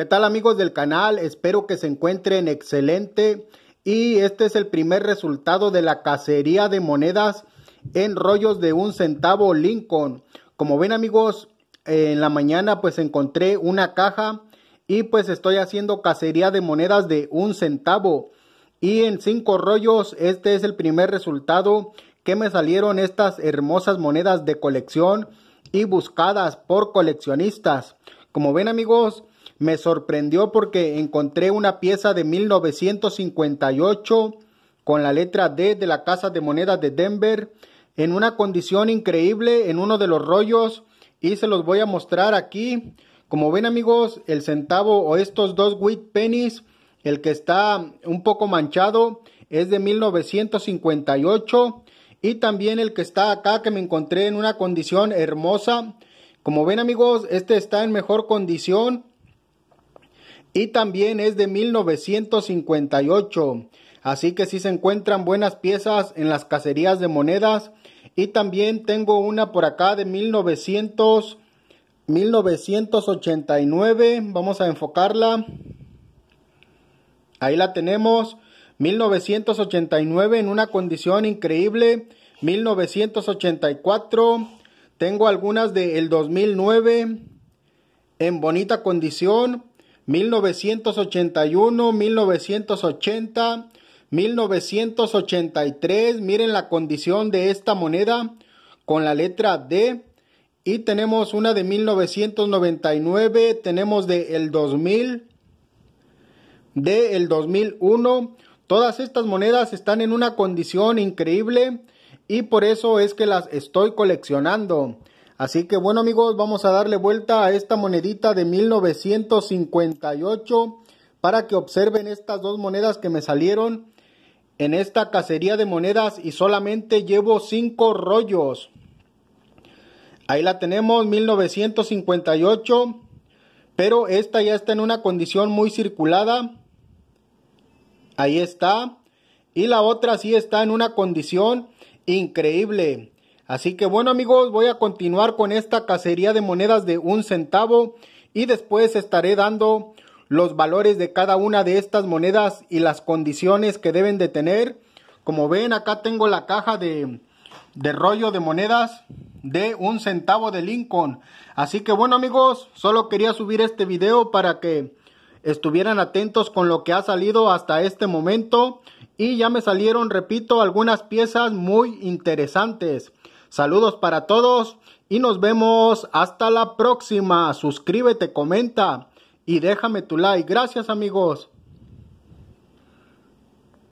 ¿Qué tal amigos del canal? Espero que se encuentren excelente y este es el primer resultado de la cacería de monedas en rollos de un centavo Lincoln. Como ven amigos, en la mañana pues encontré una caja y pues estoy haciendo cacería de monedas de un centavo. Y en cinco rollos este es el primer resultado que me salieron estas hermosas monedas de colección y buscadas por coleccionistas. Como ven amigos, me sorprendió porque encontré una pieza de 1958 con la letra D de la Casa de Monedas de Denver en una condición increíble en uno de los rollos y se los voy a mostrar aquí. Como ven amigos, el centavo o estos dos wheat pennies, el que está un poco manchado, es de 1958 y también el que está acá que me encontré en una condición hermosa. Como ven amigos, este está en mejor condición y también es de 1958. Así que sí se encuentran buenas piezas en las cacerías de monedas. Y también tengo una por acá de 1900, 1989. Vamos a enfocarla. Ahí la tenemos. 1989 en una condición increíble. 1984. Tengo algunas del 2009 en bonita condición. 1981, 1980, 1983. Miren la condición de esta moneda con la letra D. Y tenemos una de 1999, tenemos de el 2000, de el 2001. Todas estas monedas están en una condición increíble y por eso es que las estoy coleccionando. Así que bueno amigos, vamos a darle vuelta a esta monedita de 1958 para que observen estas dos monedas que me salieron en esta cacería de monedas y solamente llevo cinco rollos. Ahí la tenemos, 1958, pero esta ya está en una condición muy circulada. Ahí está. Y la otra sí está en una condición increíble. Así que bueno amigos, voy a continuar con esta cacería de monedas de un centavo y después estaré dando los valores de cada una de estas monedas y las condiciones que deben de tener. Como ven acá tengo la caja de, de rollo de monedas de un centavo de Lincoln. Así que bueno amigos, solo quería subir este video para que estuvieran atentos con lo que ha salido hasta este momento. Y ya me salieron, repito, algunas piezas muy interesantes. Saludos para todos y nos vemos hasta la próxima. Suscríbete, comenta y déjame tu like. Gracias amigos.